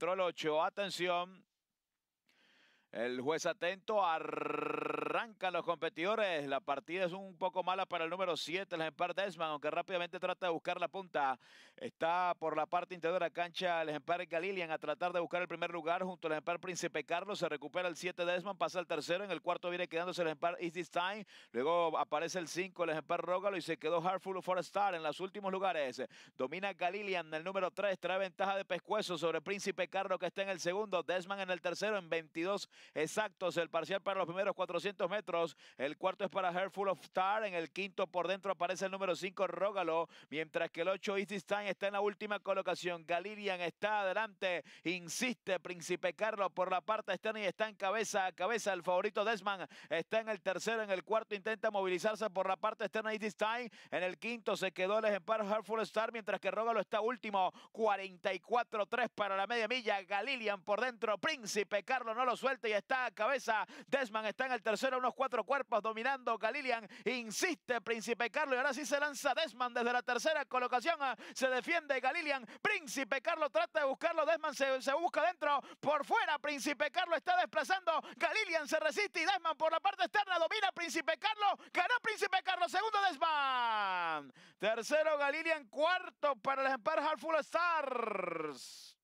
Control 8. Atención. El juez atento. a... Arrancan los competidores. La partida es un poco mala para el número 7, el ejemplar Desman, aunque rápidamente trata de buscar la punta. Está por la parte interior de la cancha el ejemplar Galilian a tratar de buscar el primer lugar junto al ejemplar Príncipe Carlos. Se recupera el 7 Desmond pasa al tercero. En el cuarto viene quedándose el ejemplar Eastie Stein, Luego aparece el 5, el ejemplar Rogalo y se quedó Heartful for Star en los últimos lugares. Domina Galilian el número 3, trae ventaja de pescuezo sobre Príncipe Carlos que está en el segundo. Desman en el tercero en 22 exactos. El parcial para los primeros 400 metros. El cuarto es para Heartful of Star. En el quinto por dentro aparece el número 5, Rógalo. Mientras que el 8, Easy Stein está en la última colocación. Galilian está adelante. Insiste Príncipe Carlos por la parte externa y está en cabeza a cabeza. El favorito Desman está en el tercero. En el cuarto intenta movilizarse por la parte externa. Easy Stein, En el quinto se quedó el ejemplar of Star. Mientras que Rógalo está último. 44-3 para la media milla. Galilian por dentro. Príncipe Carlos no lo suelta y está a cabeza. Desman está en el tercero unos cuatro cuerpos dominando Galilian. Insiste Príncipe Carlos y ahora sí se lanza Desman desde la tercera colocación. Ah, se defiende Galilian. Príncipe Carlos trata de buscarlo. Desman se, busca dentro. Por fuera Príncipe Carlos está desplazando. Galilian se resiste y Desman por la parte externa domina Príncipe Carlos. Ganó Príncipe Carlos. Segundo Desman. Tercero Galilian. Cuarto para el Empire Full Stars.